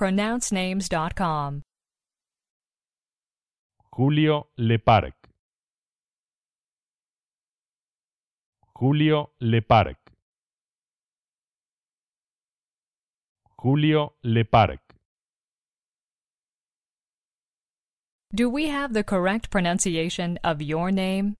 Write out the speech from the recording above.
pronouncenames.com. Julio Leparc. Julio Leparc. Julio Leparc. Do we have the correct pronunciation of your name?